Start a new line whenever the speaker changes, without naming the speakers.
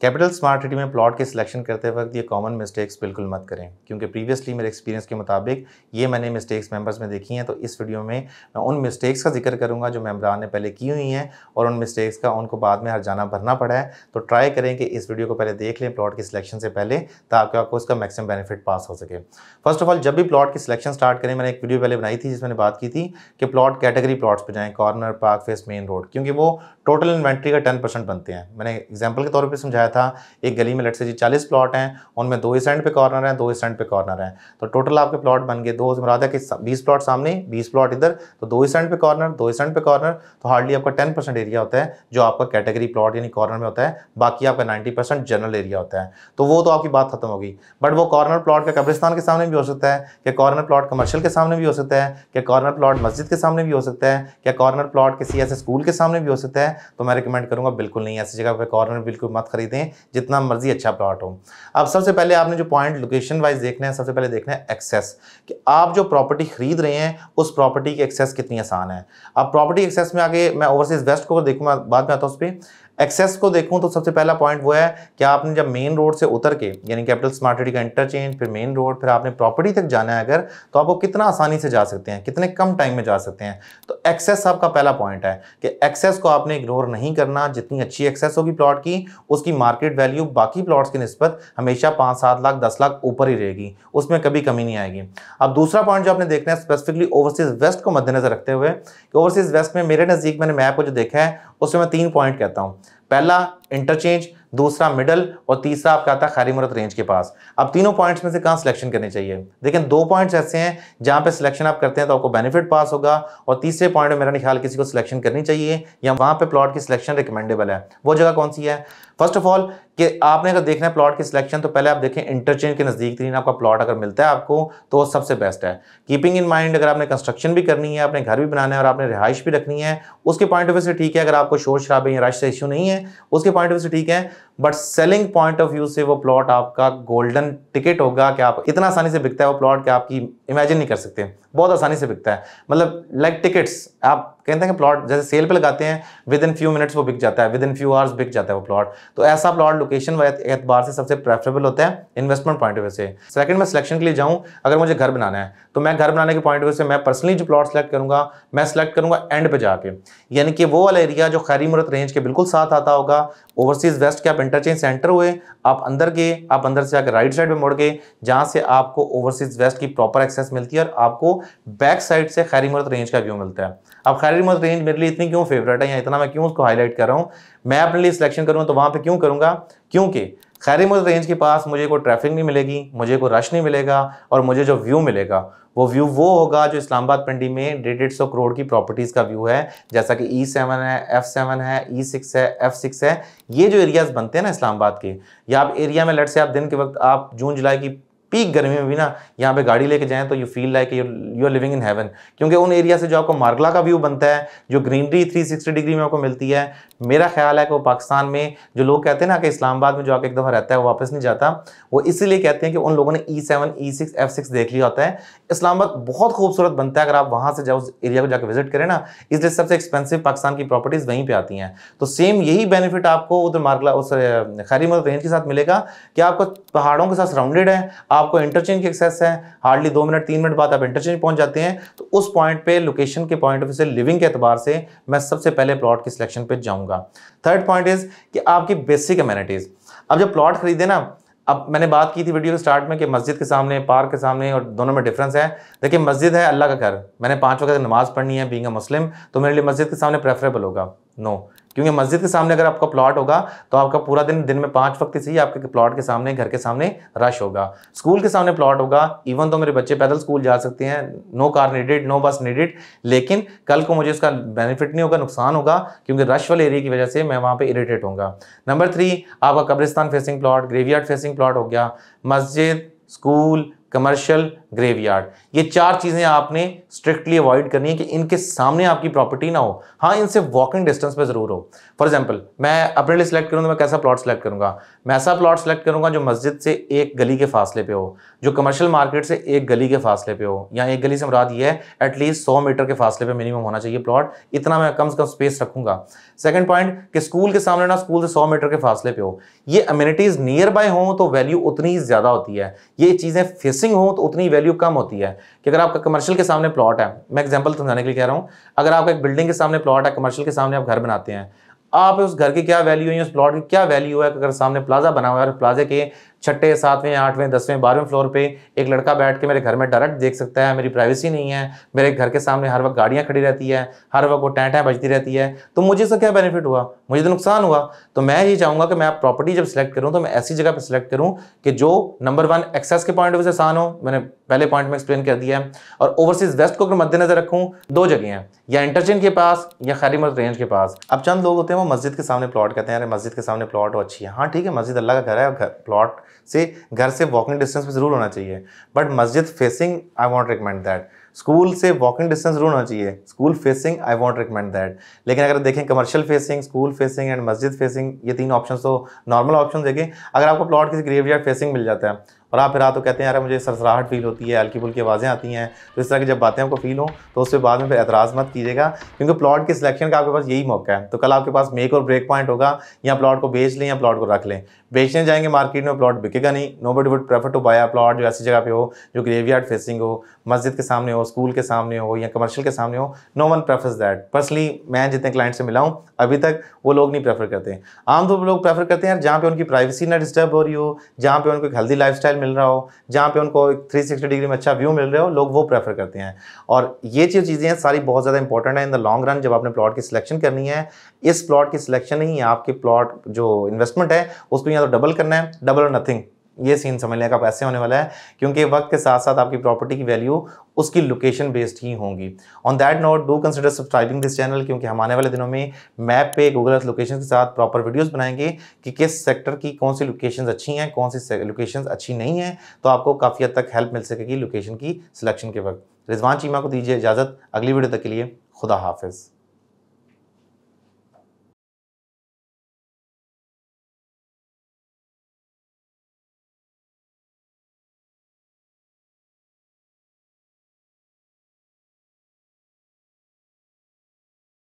Capital smart city में plot के selection करते वक्त ये कॉमन मिस्टेक्स बिल्कुल मत करें क्योंकि प्रीवियसली मेरे एक्सपीरियंस के मुताबिक ये मैंने मिस्टेक्स मेंबर्स में देखी हैं तो इस वीडियो में मैं उन मिस्टेक्स का जिक्र करूंगा जो मेम्बरान ने पहले की हुई हैं और उन मिस्टेक्स का उनको बाद में हर जाना भरना पड़ा है तो ट्राई करें कि इस वीडियो को पहले देख लें प्लॉट की सिलेक्शन से पहले ताकि आपको उसका मैक्सिमम बेनिफिट पास हो सके फर्स्ट ऑफ ऑल जब भी प्लॉट की सिलेक्शन स्टार्ट करें मैंने एक वीडियो पहले बनाई थी जिसमें बात की थी कि प्लॉट कैटेगरी प्लॉट्स पर जाएँ corner park face main road क्योंकि वो टोटल इन्वेंट्री का टेन बनते हैं मैंने एग्जाम्पल के तौर पर समझाया बताया था एक गली में लट से जी चालीस प्लॉट हैं उनमें दो स्टैंड पे कॉर्नर हैं दो स्टैंड पे कॉर्नर हैं तो टोटल आपके प्लॉट बन गए दो मुरादा के बीस प्लॉट सामने बीस प्लॉट इधर तो दो स्टैंड पे कॉर्नर दो स्टैंड पे कॉर्नर तो हार्डली आपका टेन एरिया होता है जो आपका कैटेगरी प्लॉट यानी कॉर्नर में होता है बाकी आपका नाइन्टी जनरल एरिया होता है तो वो तो आपकी बात खत्म होगी बट वो कॉर्नर प्लॉट का कब्रिस्तान के सामने भी हो सकता है क्या कॉर्नर प्लॉट कमर्शियल के सामने भी हो सकता है क्या कॉर्नर प्लॉट मस्जिद के सामने भी हो सकता है क्या कॉर्नर प्लॉट किसी ऐसे स्कूल के सामने भी हो सकता है तो मैं रिकमेंड करूंगा बिल्कुल नहीं ऐसी जगह पे कॉर्नर बिल्कुल मत खरीदें देते हैं जितना मर्जी अच्छा प्लॉट हो अब सबसे पहले आपने जो पॉइंट लोकेशन वाइज देखना है सबसे पहले देखना है एक्सेस कि आप जो प्रॉपर्टी खरीद रहे हैं उस प्रॉपर्टी की एक्सेस कितनी आसान है अब प्रॉपर्टी एक्सेस में आगे मैं ओवरसीज वेस्ट को देखूँ बाद में आता हूँ उस पर एक्सेस को देखूं तो सबसे पहला पॉइंट वो है कि आपने जब मेन रोड से उतर के यानी कैपिटल स्मार्ट सिटी का इंटरचेंज फिर मेन रोड फिर आपने प्रॉपर्टी तक जाना है अगर तो आप वो कितना आसानी से जा सकते हैं कितने कम टाइम में जा सकते हैं तो एक्सेस आपका पहला पॉइंट है कि एक्सेस को आपने इग्नोर नहीं करना जितनी अच्छी एक्सेस होगी प्लॉट की उसकी मार्केट वैल्यू बाकी प्लॉट्स की नस्बत हमेशा पाँच सात लाख दस लाख ऊपर ही रहेगी उसमें कभी कमी नहीं आएगी अब दूसरा पॉइंट जो आपने देखना है स्पेसिफिकली ओवरसीज वेस्ट को मद्देनजर रखते हुए कि ओवरसीज वेस्ट में मेरे नज़दीक मैंने मैप को जो देखा है उससे मैं तीन पॉइंट कहता हूं पहला इंटरचेंज दूसरा मिडल और तीसरा आपका आता है खारी मुरत रेंज के पास अब तीनों पॉइंट्स में से कहाँ सिलेक्शन करने चाहिए लेकिन दो पॉइंट्स ऐसे हैं जहाँ पे सिलेक्शन आप करते हैं तो आपको बेनिफिट पास होगा और तीसरे पॉइंट में मेरा ख्याल किसी को सिलेक्शन करनी चाहिए या वहाँ पे प्लॉट की सिलेक्शन रिकमेंडेबल है वो जगह कौन सी है फर्स्ट ऑफ ऑल कि आपने अगर देखना है प्लॉट की सिलेक्शन तो पहले आप देखें इंटरचेंज के नज़दीक तरीन आपका प्लॉट अगर मिलता है आपको तो वो सबसे बेस्ट है कीपिंग इन माइंड अगर आपने कंस्ट्रक्शन भी करनी है अपने घर भी बनाना है और आपने रिहाइश भी रखनी है उसके पॉइंट ऑफ व्यू से ठीक है अगर आपको शोर शराबे या रश से इशू नहीं है उसके पॉइंट ऑफ व्यू से ठीक है but selling point of view से वो प्लॉट आपका गोल्डन टिकट होगा कि आप इतना आसानी से बिकता है वो प्लॉट कि आपकी इमेजिन नहीं कर सकते बहुत आसानी से बिकता है मतलब लाइक टिकट्स आप कहते हैं कि प्लॉट जैसे सेल पे लगाते हैं विद इन फ्यू मिनट्स वो बिक जाता है विद इन फ्यू आवर्स बिक जाता है वो प्लॉट तो ऐसा प्लॉट लोकेशन एतबार से सबसे प्रेफरेबल होता है इन्वेस्टमेंट पॉइंट ऑफ व्यू से सेकंड मैं सिलेक्शन के लिए जाऊँ अगर मुझे घर बनाना है तो मैं घर बनाने के पॉइंट ऑफ व्यू से मैं पर्सनली जो प्लॉट सेलेक्ट करूँगा मैं सेलेक्ट करूँगा एंड पे जाके यानी कि वो वाला एरिया जो खैरी मुरत रेंज के बिल्कुल साथ आता होगा ओवरसीज वेस्ट के आप इंटरचेंज सेंटर हुए आप अंदर गए आप अंदर से आकर राइट साइड में मुड़ गए जहाँ से आपको ओवरसीज वेस्ट की प्रॉपर एक्सेस मिलती है और आपको बैक साइड से खैरी मुरत रेंज का व्यू मिलता है आप खैर सैलरी मत रेंज मेरे लिए इतनी क्यों फेवरेट है या इतना मैं क्यों उसको हाईलाइट कर रहा हूँ मैं अपने लिए सिलेक्शन करूँ तो वहाँ पर क्यों करूँगा क्योंकि खैरी मुझ रेंज के पास मुझे कोई ट्रैफिक नहीं मिलेगी मुझे कोई रश नहीं मिलेगा और मुझे जो व्यू मिलेगा वो व्यू वो होगा जो इस्लामाबाद पंडी में डेढ़ डेढ़ सौ करोड़ की प्रॉपर्टीज़ का व्यू है जैसा कि ई e सेवन है एफ सेवन है ई e सिक्स है एफ सिक्स है ये जो एरियाज़ बनते हैं ना इस्लामाबाद के या आप एरिया में लट से आप दिन के वक्त आप जून जुलाई की पीक गर्मी में भी ना यहाँ पे गाड़ी लेके जाएं तो you feel like you are living in heaven क्योंकि उन एरिया से जो आपको मार्गला का व्यू बनता है जो ग्रीनरी 360 डिग्री में आपको मिलती है मेरा ख्याल है कि वो पाकिस्तान में जो लोग कहते हैं ना कि इस्लामाबाद में जो आके एक दफ़ा रहता है वो वापस नहीं जाता वो इसीलिए कहते हैं कि उन लोगों ने ई सेवन ई सिक्स देख लिया होता है इस्लामाबाद बहुत खूबसूरत बनता है अगर आप वहाँ से जाओ उस एरिया को जाकर विजिट करें ना इसलिए सबसे एक्सपेंसिव पाकिस्तान की प्रॉपर्टीज़ वहीं पर आती हैं तो सेम यही बेनिफिट आपको उधर मार्गला उस खैरी मदद रेंज के साथ मिलेगा कि आपको पहाड़ों के साथ सराउंडेड है आपको इंटरचेंज की एक्सेस है हार्डली दो मिनट तीन मिनट बाद आप इंटरचेंज पहुंच जाते हैं तो उस पॉइंट पे लोकेशन के पॉइंट ऑफ से लिविंग के अतबार से मैं सबसे पहले प्लॉट की सिलेक्शन पे जाऊंगा थर्ड पॉइंट इज़ कि आपकी बेसिक अमेनिटीज़ अब जब प्लॉट खरीदे ना अब मैंने बात की थी वीडियो के स्टार्ट में कि मस्जिद के सामने पार्क के सामने और दोनों में डिफरेंस है देखिए मस्जिद है अल्लाह का घर मैंने पांच वक्त नमाज़ पढ़नी है बींग मुस्लिम तो मेरे लिए मस्जिद के सामने प्रेफरेबल होगा नो no. क्योंकि मस्जिद के सामने अगर आपका प्लॉट होगा तो आपका पूरा दिन दिन में पाँच वक्त से ही आपके प्लॉट के सामने घर के सामने रश होगा स्कूल के सामने प्लॉट होगा इवन तो मेरे बच्चे पैदल स्कूल जा सकते हैं no car needed no bus needed लेकिन कल को मुझे उसका बेनिफिट नहीं होगा नुकसान होगा क्योंकि रश वाले एरिया की वजह से मैं वहाँ पर इरीटेट होंगे नंबर थ्री आपका कब्रिस्तान facing plot graveyard facing plot हो गया मस्जिद स्कूल कमर्शियल ग्रेवयार्ड ये चार चीज़ें आपने स्ट्रिक्टली अवॉइड करनी है कि इनके सामने आपकी प्रॉपर्टी ना हो हाँ इनसे वॉकिंग डिस्टेंस पे ज़रूर हो फॉर एग्जाम्पल मैं अपने लिए सिलेक्ट करूंगा तो मैं कैसा प्लॉट सेलेक्ट करूँगा मैं ऐसा प्लॉट सेलेक्ट करूँगा जो मस्जिद से एक गली के फासले पे हो जो कमर्शियल मार्केट से एक गली के फासले पे हो या एक गली से मुराद ये है एटलीस्ट सौ मीटर के फासले पर मिनिमम होना चाहिए प्लॉट इतना मैं कम से कम स्पेस रखूँगा सेकेंड पॉइंट कि स्कूल के सामने ना स्कूल से सौ मीटर के फासले पे हो ये अम्यूनिटीज़ नियर बाय हों तो वैल्यू उतनी ही ज़्यादा होती है ये चीज़ें फेसिंग हों तो उतनी वैल्यू कम होती है कि अगर आपका कमर्शियल के सामने प्लॉट है मैं एग्जाम्पल समझाने के लिए कह रहा हूँ अगर आपका एक बिल्डिंग के सामने प्लॉट है कमर्शियल के सामने आप घर बनाते हैं आप उस घर की क्या वैल्यू है उस प्लॉट की क्या वैल्यू है अगर सामने प्लाजा बना हुआ है और प्लाजे के छठे सातवें आठवें दसवें बारहवें फ्लोर पे एक लड़का बैठ के मेरे घर में डायरेक्ट देख सकता है मेरी प्राइवेसी नहीं है मेरे घर के सामने हर वक्त गाड़ियाँ खड़ी रहती है हर वक्त वो टैंटें बजती रहती है तो मुझे इसका क्या बेनिफिट हुआ मुझे तो नुकसान हुआ तो मैं ये चाहूँगा कि मैं प्रॉपर्टी जब सिलेक्ट करूँ तो मैं ऐसी जगह पर सिलेक्ट करूँ कि जो नंबर वन एक्सेस के पॉइंट ऑफ व्यू से आसान हो मैंने पहले पॉइंट में एक्सप्लेन कर दिया है और ओवरसीज वेस्ट को अगर मद्देनजर रखूँ दो जगह हैं या इंटरचेंज के पास या खैरीमत रेंज के पास अब चंद लोग होते हैं वो मस्जिद के सामने प्लॉट कहते हैं अरे मस्जिद के सामने प्लॉट हो तो अच्छी है हाँ ठीक है मस्जिद अल्लाह का घर है प्लॉट से घर से वॉकिंग डिस्टेंस भी जरूर होना चाहिए बट मस्जिद facing I won't recommend that school से वॉकिंग डिस्टेंस जरूर होना चाहिए school facing I won't recommend that लेकिन अगर देखें commercial facing school facing and मस्जिद फेसिंग ये तीन ऑप्शन तो नॉर्मल ऑप्शन देखें अगर आपको प्लॉट किसी ग्रेवयार्ड फेसिंग मिल जाता है और आप फिर रात को कहते हैं यार मुझे सरसराहट फील होती है हल्की फुल्की आवाज़ें आती हैं तो इस तरह की जब बातें आपको फील हों तो उसके बाद में फिर एतराज़ मत कीजिएगा क्योंकि प्लॉट के सिलेक्शन का आपके पास यही मौका है तो कल आपके पास मेक और ब्रेक पॉइंट होगा या प्लॉट को बेच लें या प्लॉट को रख लें बेचने जाएंगे मार्केट में प्लॉट बिकेगा नहीं nobody would prefer to buy plot जो ऐसी जगह पे हो जो ग्रेवयार्ड फेसिंग हो मस्जिद के सामने हो स्कूल के सामने हो या कमर्शियल के सामने हो no one prefers that personally मैं जितने क्लाइंट से मिला हूँ अभी तक वो लोग नहीं प्रेफर करते आमतौर पर लोग प्रेफर करते हैं यार जहाँ पे उनकी प्राइवेसी ना डिस्टर्ब हो रही हो जहाँ पे उनको एक हेल्दी लाइफ स्टाइल मिल रहा हो जहाँ पे उनको 360 डिग्री में अच्छा व्यू मिल रहा हो लोग वो प्रेफर करते हैं और ये जो चीज़ें हैं सारी बहुत ज़्यादा इंपॉर्टेंट है इन द लॉन्ग रन जब आपने प्लॉट की सिलेक्शन करनी है इस प्लॉट की सिलेक्शन ही आपके प्लॉट जो इन्वेस्टमेंट है उसको या तो डबल करना है डबल और नथिंग ये सीन समझने का पैसे होने वाला है क्योंकि वक्त के साथ साथ आपकी प्रॉपर्टी की वैल्यू उसकी लोकेशन बेस्ड ही होंगी on that note do consider subscribing this channel क्योंकि हम आने वाले दिनों में मैप पे गूगल अर्थ लोकेशन के साथ प्रॉपर वीडियोस बनाएंगे कि किस सेक्टर की कौन सी लोकेशन अच्छी हैं कौन सी लोकेशन अच्छी नहीं हैं तो आपको काफ़ी हद तक हेल्प मिल सकेगी लोकेशन की सिलेक्शन के वक्त रिजवान चीमा को दीजिए इजाज़त अगली वीडियो तक के लिए खुदा हाफिज़